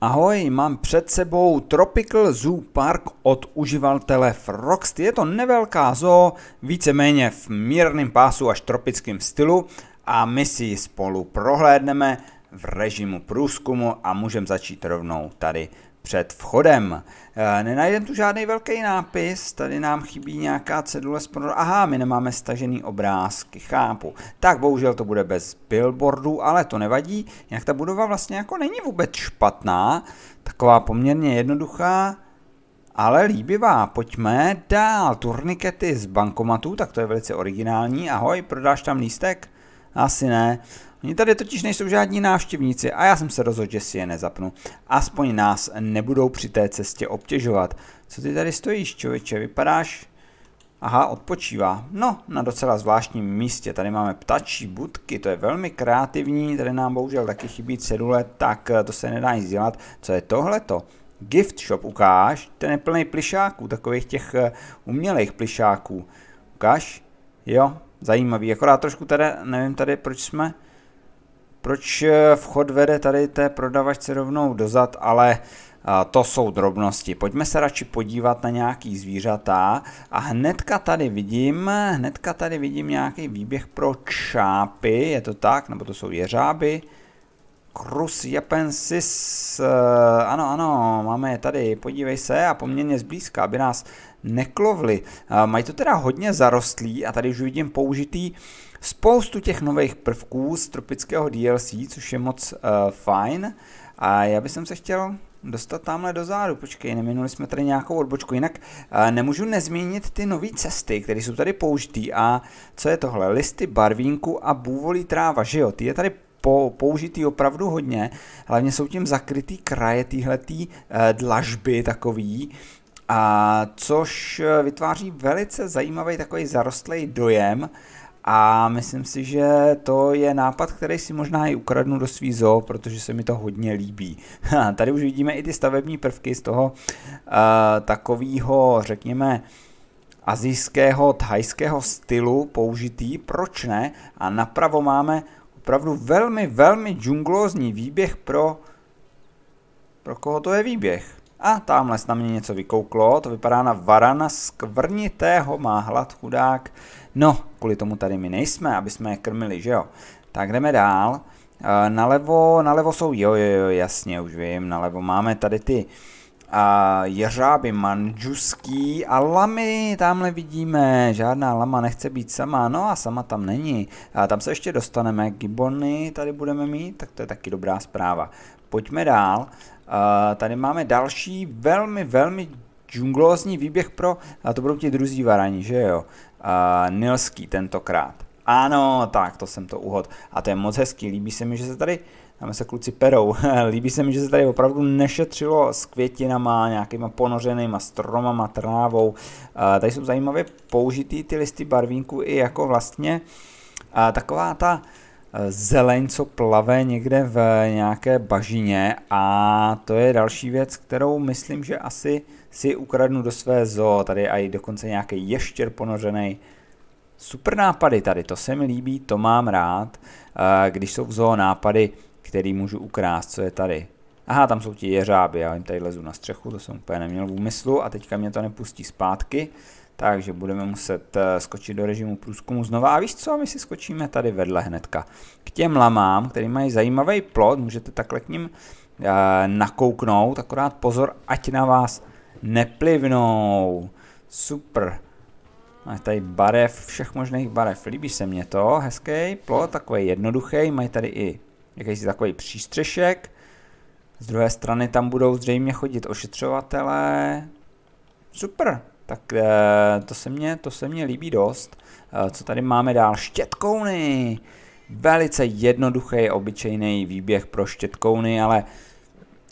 Ahoj, mám před sebou Tropical Zoo Park od uživatele Froxt. Je to nevelká zoo, víceméně v mírném pásu až tropickém stylu a my si ji spolu prohlédneme v režimu průzkumu a můžeme začít rovnou tady před vchodem. Eh, nenajdem tu žádný velký nápis, tady nám chybí nějaká cedule z prodeje. Aha, my nemáme stažený obrázky, chápu. Tak bohužel to bude bez billboardů, ale to nevadí. Jak ta budova vlastně jako není vůbec špatná, taková poměrně jednoduchá, ale líbivá. Pojďme dál, turnikety z bankomatů, tak to je velice originální. Ahoj, prodáš tam lístek? Asi ne. Oni tady totiž nejsou žádní návštěvníci a já jsem se rozhodl, že si je nezapnu. Aspoň nás nebudou při té cestě obtěžovat. Co ty tady stojíš, člověče? Vypadáš... Aha, odpočívá. No, na docela zvláštním místě. Tady máme ptačí budky, to je velmi kreativní. Tady nám bohužel taky chybí cedule, tak eh, to se nedá nic dělat. Co je tohleto? Gift shop ukáž, ten je plný plišáků, takových těch eh, umělých plišáků. Ukáž? Jo, Zajímavý, akorát trošku tady, nevím tady, proč jsme, proč eh, vchod vede tady té prodavačce rovnou dozad, ale eh, to jsou drobnosti. Pojďme se radši podívat na nějaký zvířata a hnedka tady vidím, hnedka tady vidím nějaký výběh pro čápy, je to tak, nebo to jsou jeřáby. Krus japensis, eh, ano, ano, máme je tady, podívej se a poměrně zblízka, aby nás neklovly. Mají to teda hodně zarostlý a tady už vidím použitý spoustu těch nových prvků z tropického DLC, což je moc uh, fajn. A já bych se chtěl dostat tamhle dozadu. Počkej, neminuli jsme tady nějakou odbočku. Jinak uh, nemůžu nezmínit ty nové cesty, které jsou tady použitý. A co je tohle? Listy barvínku a bůvolí tráva, že jo? Ty je tady použitý opravdu hodně. Hlavně jsou tím zakrytý kraje týhletý eh, dlažby takový a což eh, vytváří velice zajímavý takový zarostlý dojem a myslím si, že to je nápad, který si možná i ukradnu do svý zoo, protože se mi to hodně líbí. Tady už vidíme i ty stavební prvky z toho uh, eh, takového, řekněme, azijského, thajského stylu použitý, proč ne? A napravo máme opravdu velmi, velmi džunglózní výběh pro... Pro koho to je výběh? A tamhle na mě něco vykouklo, to vypadá na varana skvrnitého, má hlad chudák. No, kvůli tomu tady my nejsme, aby jsme je krmili, že jo? Tak jdeme dál. E, nalevo, nalevo jsou, jo, jo, jo, jasně, už vím, nalevo máme tady ty a jeřáby manžuský a lamy, tamhle vidíme, žádná lama nechce být sama, no a sama tam není. A tam se ještě dostaneme, gibony tady budeme mít, tak to je taky dobrá zpráva. Pojďme dál, a tady máme další velmi, velmi džunglózní výběh pro, a to budou ti druzí varani, že jo? A, Nilský tentokrát. Ano, tak to jsem to uhod. A to je moc hezký, líbí se mi, že se tady tam se kluci perou. Líbí se mi, že se tady opravdu nešetřilo s květinama, nějakýma ponořenýma stromama, trávou. tady jsou zajímavě použitý ty listy barvínku i jako vlastně taková ta Eh, zeleň, co plave někde v nějaké bažině a to je další věc, kterou myslím, že asi si ukradnu do své zoo. Tady je i dokonce nějaký ještěr ponořený. Super nápady tady, to se mi líbí, to mám rád, eh, když jsou v zoo nápady, který můžu ukrást, co je tady. Aha, tam jsou ti jeřáby, já jim tady lezu na střechu, to jsem úplně neměl v úmyslu a teďka mě to nepustí zpátky. Takže budeme muset eh, skočit do režimu průzkumu znova. A víš co, my si skočíme tady vedle hnedka. K těm lamám, který mají zajímavý plot, můžete takhle k ním eh, nakouknout, akorát pozor, ať na vás neplivnou. Super. A tady barev, všech možných barev. Líbí se mně to, hezký plot, takový jednoduchý. Mají tady i jakýsi takový přístřešek. Z druhé strany tam budou zřejmě chodit ošetřovatelé. Super. Tak eh, to se mně, to se mně líbí dost. Eh, co tady máme dál? Štětkouny! Velice jednoduchý, obyčejný výběh pro štětkouny, ale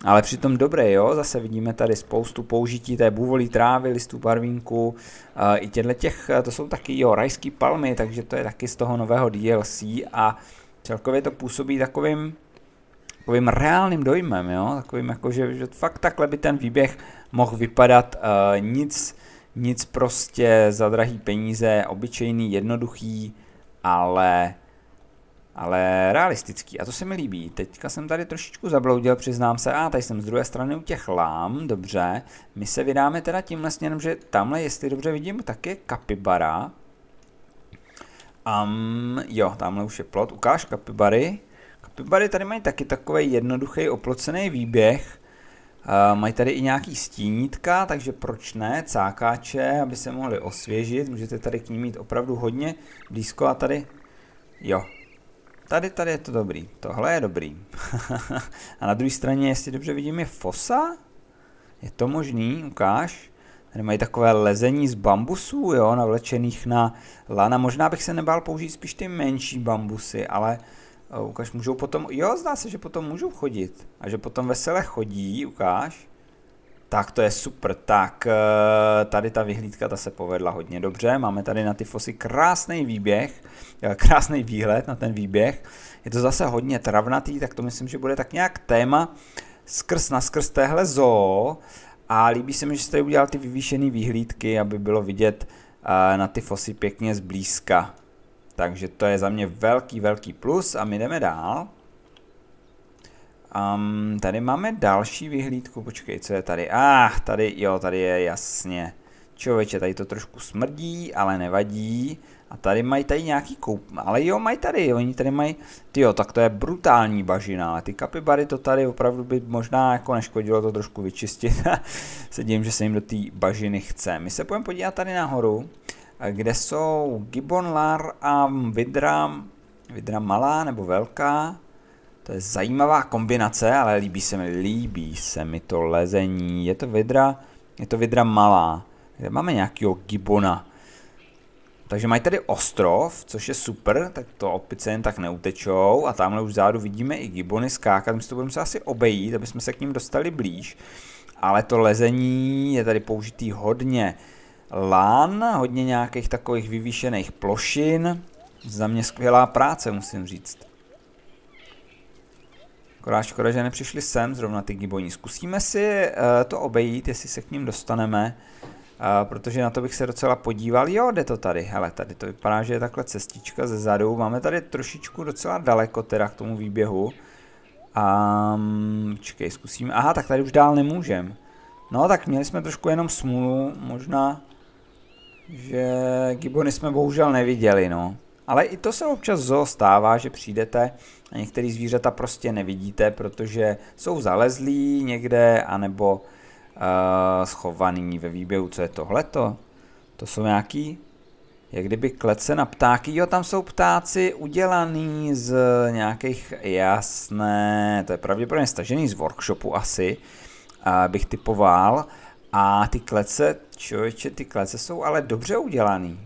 ale přitom dobré, jo, zase vidíme tady spoustu použití té bůvolí trávy, listů barvínku, eh, i těchto těch, to jsou taky, jo, rajský palmy, takže to je taky z toho nového DLC a celkově to působí takovým, takovým reálným dojmem, jo, takovým jako, že, že fakt takhle by ten výběh mohl vypadat uh, nic, nic prostě za drahý peníze, obyčejný, jednoduchý, ale, ale realistický. A to se mi líbí. Teďka jsem tady trošičku zabloudil, přiznám se. A tady jsem z druhé strany u těch lám, dobře. My se vydáme teda tímhle směrem, že tamhle, jestli dobře vidím, tak je kapibara. Um, jo, tamhle už je plot. Ukáž kapibary. Kapibary tady mají taky takový jednoduchý oplocený výběh. Eh, mají tady i nějaký stínítka, takže proč ne, cákáče, aby se mohli osvěžit, můžete tady k ním mít opravdu hodně blízko a tady, jo, tady, tady je to dobrý, tohle je dobrý. a na druhé straně, jestli dobře vidím, je fosa, je to možný, ukáž. Tady mají takové lezení z bambusů, jo, navlečených na lana. Možná bych se nebál použít spíš ty menší bambusy, ale Ukaž, můžou potom, jo, zdá se, že potom můžou chodit. A že potom vesele chodí, ukáž. Tak to je super, tak eh, tady ta vyhlídka, ta se povedla hodně dobře, máme tady na fosy krásný výběh, eh, krásný výhled na ten výběh, je to zase hodně travnatý, tak to myslím, že bude tak nějak téma skrz na skrz téhle zoo a líbí se mi, že jste udělal ty vyvýšené výhlídky, aby bylo vidět eh, na fosy pěkně zblízka. Takže to je za mě velký, velký plus a my jdeme dál. Um, tady máme další vyhlídku, počkej, co je tady? Ah, tady, jo, tady je jasně. Člověče, tady to trošku smrdí, ale nevadí. A tady mají tady nějaký koup... Ale jo, mají tady, oni tady mají... jo, tak to je brutální bažina, ale ty kapibary to tady opravdu by možná jako neškodilo to trošku vyčistit. Sedím, že se jim do té bažiny chce. My se půjdeme podívat tady nahoru kde jsou Gibbon Lar a Vidra, Vidra malá nebo velká. To je zajímavá kombinace, ale líbí se mi, líbí se mi to lezení. Je to Vidra, je to Vidra malá. Kde máme nějakého gibona, Takže mají tady ostrov, což je super, tak to opice jen tak neutečou a tamhle už zádu vidíme i gibony skákat, my si to budeme se asi obejít, aby jsme se k ním dostali blíž, ale to lezení je tady použitý hodně lán, hodně nějakých takových vyvýšených plošin. Za mě skvělá práce, musím říct. Akorát škoda, že nepřišli sem, zrovna ty giboní. Zkusíme si uh, to obejít, jestli se k ním dostaneme, uh, protože na to bych se docela podíval. Jo, jde to tady, hele, tady to vypadá, že je takhle cestička ze zadu. Máme tady trošičku docela daleko teda k tomu výběhu. Um, čekej, zkusíme. Aha, tak tady už dál nemůžem. No, tak měli jsme trošku jenom smůlu, možná že gibony jsme bohužel neviděli, no. Ale i to se občas zoo že přijdete a některé zvířata prostě nevidíte, protože jsou zalezlí někde, anebo uh, schovaný ve výběhu. Co je tohleto? To jsou nějaký, jak kdyby klece na ptáky. Jo, tam jsou ptáci udělaný z nějakých, jasné, to je pravděpodobně stažený z workshopu asi, uh, bych typoval. A ty klece Čověče, ty klece jsou ale dobře udělaný.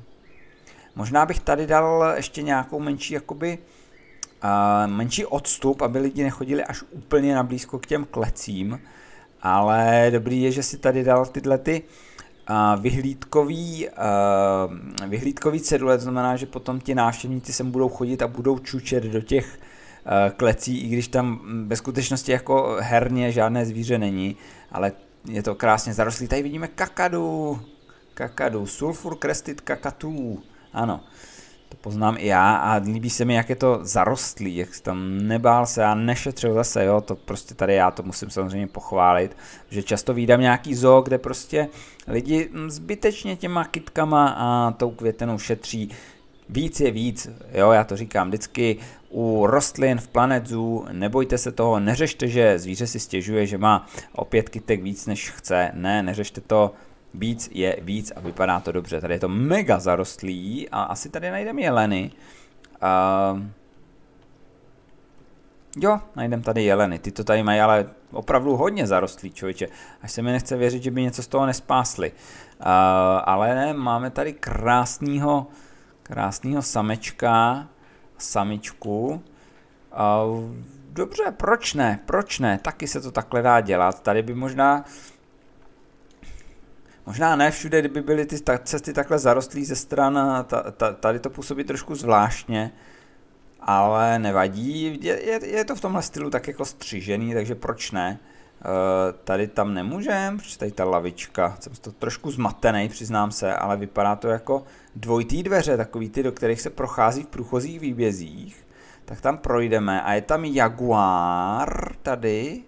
Možná bych tady dal ještě nějakou menší, jakoby, uh, menší odstup, aby lidi nechodili až úplně na blízko k těm klecím, ale dobrý je, že si tady dal tyhle ty uh, vyhlídkový, uh, vyhlídkový cedule, to znamená, že potom ti návštěvníci sem budou chodit a budou čučet do těch klecí, i když tam ve skutečnosti jako herně žádné zvíře není, ale je to krásně zarostlý. Tady vidíme kakadu. Kakadu. Sulfur crested kakatů. Ano. To poznám i já a líbí se mi, jak je to zarostlý, jak se tam nebál se a nešetřil zase, jo, to prostě tady já to musím samozřejmě pochválit, že často vídám nějaký zoo, kde prostě lidi mm, zbytečně těma kytkama a tou květenou šetří, Víc je víc, jo, já to říkám vždycky, u rostlin v Planet Zoo, nebojte se toho, neřešte, že zvíře si stěžuje, že má o pět kytek víc než chce, ne, neřešte to, víc je víc a vypadá to dobře, tady je to mega zarostlý a asi tady najdeme jeleny. Uh, jo, najdeme tady jeleny, ty to tady mají ale opravdu hodně zarostlý člověče, až se mi nechce věřit, že by něco z toho nespásli. Uh, ale ne, máme tady krásného krásného samečka, samičku. A dobře, proč ne, proč ne, taky se to takhle dá dělat. Tady by možná, možná ne všude, kdyby byly ty cesty takhle zarostlý ze stran, ta, ta, tady to působí trošku zvláštně, ale nevadí, je, je, je to v tomhle stylu tak jako střižený, takže proč ne. Eh, tady tam nemůžem, protože tady ta lavička, jsem to trošku zmatený, přiznám se, ale vypadá to jako dvojitý dveře, takový ty, do kterých se prochází v průchozích výbězích. Tak tam projdeme a je tam Jaguar tady.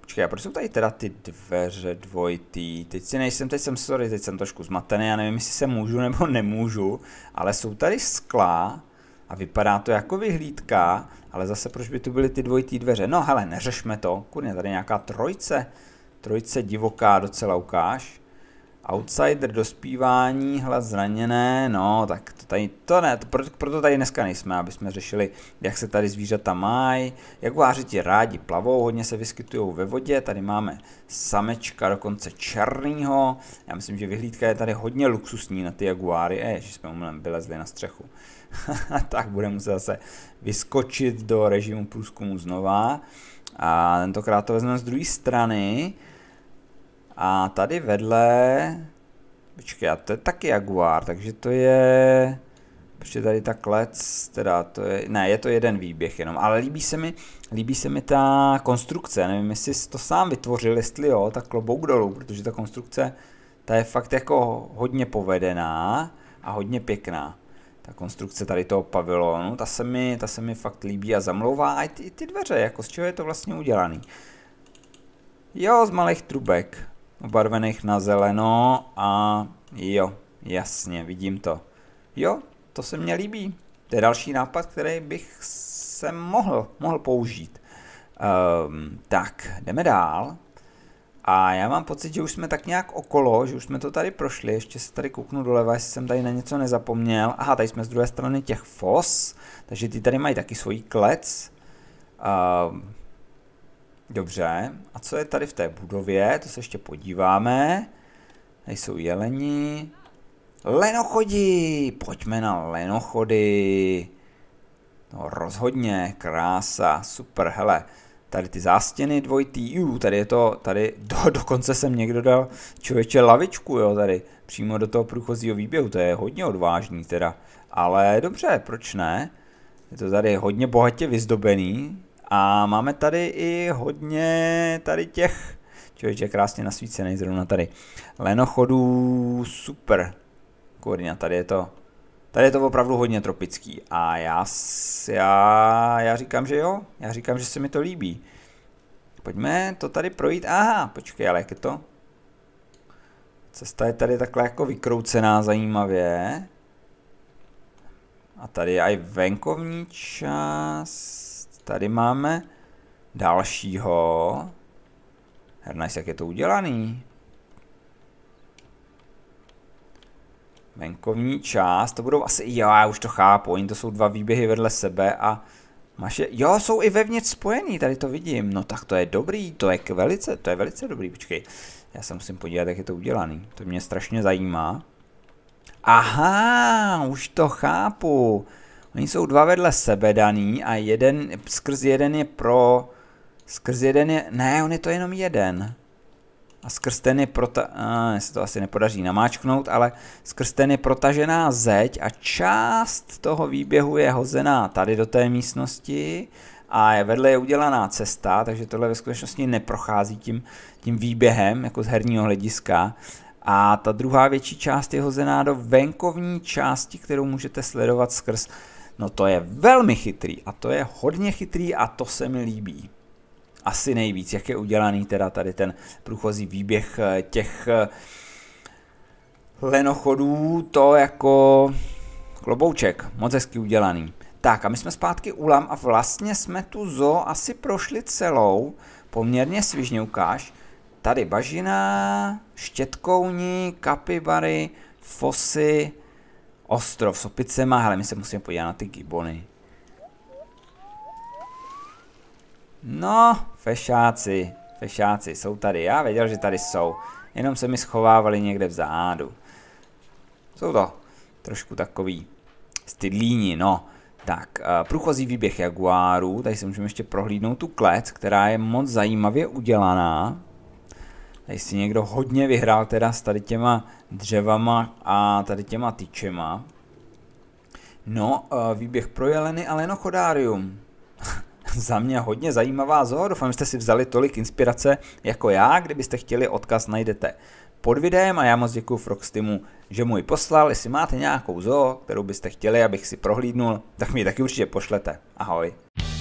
Počkej, a proč jsou tady teda ty dveře dvojitý? Teď si nejsem, teď jsem sorry, teď jsem trošku zmatený, já nevím, jestli se můžu nebo nemůžu, ale jsou tady skla, a vypadá to jako vyhlídka, ale zase proč by tu byly ty dvojité dveře? No hele, neřešme to, kurně, tady nějaká trojce, trojce divoká docela ukáž. Outsider dospívání, hlas zraněné, no tak to tady, to ne, to, proto, proto tady dneska nejsme, aby jsme řešili, jak se tady zvířata mají, váři ti rádi plavou, hodně se vyskytují ve vodě, tady máme samečka dokonce černýho, já myslím, že vyhlídka je tady hodně luxusní na ty jaguáry, je, že jsme omylem vylezli na střechu. Uh, tak bude muset zase vyskočit do režimu průzkumu znova. A tentokrát to vezmeme z druhé strany. A tady vedle... Počkej, a to je taky Jaguar, takže to je... Protože tady ta klec, teda to je, ne, je to jeden výběh jenom, ale líbí se mi, líbí se mi ta konstrukce, nevím, jestli jsi to sám vytvořil, jestli jo, tak klobouk dolů, protože ta konstrukce, ta je fakt jako hodně povedená a hodně pěkná ta konstrukce tady toho pavilonu, ta se mi, ta se mi fakt líbí a zamlouvá. A i ty, ty dveře, jako z čeho je to vlastně udělaný. Jo, z malých trubek, obarvených na zeleno a jo, jasně, vidím to. Jo, to se mně líbí. To je další nápad, který bych se mohl, mohl použít. Um, tak, jdeme dál. A já mám pocit, že už jsme tak nějak okolo, že už jsme to tady prošli, ještě se tady kouknu doleva, jestli jsem tady na něco nezapomněl. Aha, tady jsme z druhé strany těch fos, takže ty tady mají taky svůj klec. Uh, dobře, a co je tady v té budově, to se ještě podíváme. Tady jsou jeleni. Lenochodí, pojďme na lenochody. No rozhodně, krása, super, hele. Tady ty zástěny dvojitý, jú, tady je to, tady do, dokonce jsem někdo dal člověče lavičku, jo, tady přímo do toho průchozího výběhu, to je hodně odvážný teda. Ale dobře, proč ne? Je to tady hodně bohatě vyzdobený a máme tady i hodně tady těch, člověče krásně nasvícený zrovna tady, lenochodů, super. Kurňa, tady je to Tady je to opravdu hodně tropický a já, já, já říkám, že jo, já říkám, že se mi to líbí. Pojďme to tady projít, aha, počkej, ale jak je to? Cesta je tady takhle jako vykroucená zajímavě. A tady je i venkovní část. Tady máme dalšího. Hernice, jak je to udělaný. Venkovní část, to budou asi, jo, já už to chápu, oni to jsou dva výběhy vedle sebe a maše, jo, jsou i vevnitř spojený, tady to vidím, no tak to je dobrý, to je velice, to je velice dobrý, počkej, já se musím podívat, jak je to udělaný, to mě strašně zajímá. Aha, už to chápu, oni jsou dva vedle sebe daný a jeden, skrz jeden je pro, skrz jeden je, ne, on je to jenom jeden a skrz ten je prota... A, se to asi nepodaří namáčknout, ale skrz ten je protažená zeď a část toho výběhu je hozená tady do té místnosti a je vedle je udělaná cesta, takže tohle ve skutečnosti neprochází tím, tím výběhem jako z herního hlediska. A ta druhá větší část je hozená do venkovní části, kterou můžete sledovat skrz. No to je velmi chytrý a to je hodně chytrý a to se mi líbí asi nejvíc, jak je udělaný teda tady ten průchozí výběh eh, těch eh, lenochodů, to jako klobouček, moc hezky udělaný. Tak a my jsme zpátky u LAM a vlastně jsme tu zo asi prošli celou, poměrně svižně ukáž. Tady bažina, štětkouni, kapibary, fosy, ostrov s opicema, hele my se musíme podívat na ty gibony. No, fešáci, fešáci, jsou tady. Já věděl, že tady jsou. Jenom se mi schovávali někde v zádu. Jsou to trošku takový stydlíni, no. Tak, eh, průchozí výběh Jaguáru, tady si můžeme ještě prohlídnout tu klec, která je moc zajímavě udělaná. Tady si někdo hodně vyhrál teda s tady těma dřevama a tady těma tyčema. No, eh, výběh pro jeleny a lenochodárium. za mě hodně zajímavá zor. Doufám, že jste si vzali tolik inspirace jako já. Kdybyste chtěli, odkaz najdete pod videem a já moc děkuji Frogstimu, že mu ji poslal. Jestli máte nějakou zoo, kterou byste chtěli, abych si prohlídnul, tak mi ji taky určitě pošlete. Ahoj.